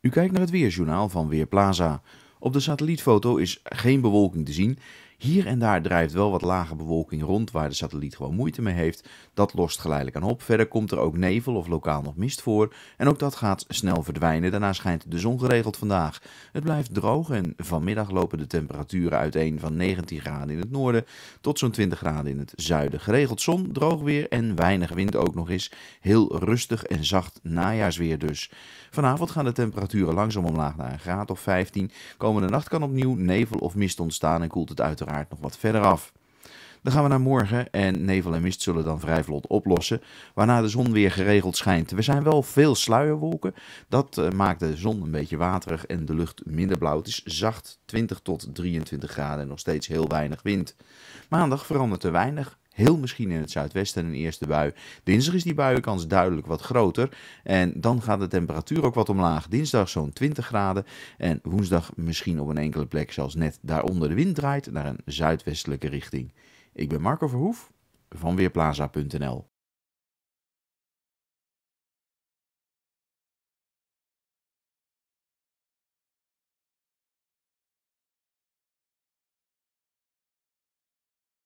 U kijkt naar het Weerjournaal van Weerplaza. Op de satellietfoto is geen bewolking te zien hier en daar drijft wel wat lage bewolking rond waar de satelliet gewoon moeite mee heeft. Dat lost geleidelijk aan op. Verder komt er ook nevel of lokaal nog mist voor. En ook dat gaat snel verdwijnen. Daarna schijnt de zon geregeld vandaag. Het blijft droog en vanmiddag lopen de temperaturen uiteen van 19 graden in het noorden tot zo'n 20 graden in het zuiden. Geregeld zon, droog weer en weinig wind ook nog eens. Heel rustig en zacht najaarsweer dus. Vanavond gaan de temperaturen langzaam omlaag naar een graad of 15. Komende nacht kan opnieuw nevel of mist ontstaan en koelt het uiteraard nog wat verder af. Dan gaan we naar morgen en nevel en mist zullen dan vrij vlot oplossen, waarna de zon weer geregeld schijnt. We zijn wel veel sluierwolken, dat eh, maakt de zon een beetje waterig en de lucht minder blauw. Het is zacht 20 tot 23 graden en nog steeds heel weinig wind. Maandag verandert er weinig, Heel misschien in het zuidwesten een eerste bui. Dinsdag is die buienkans duidelijk wat groter. En dan gaat de temperatuur ook wat omlaag. Dinsdag zo'n 20 graden. En woensdag misschien op een enkele plek zelfs net daaronder de wind draait naar een zuidwestelijke richting. Ik ben Marco Verhoef van Weerplaza.nl.